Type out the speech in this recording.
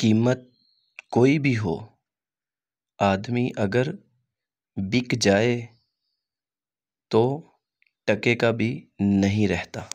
कीमत कोई भी हो आदमी अगर बिक जाए तो टके का भी नहीं रहता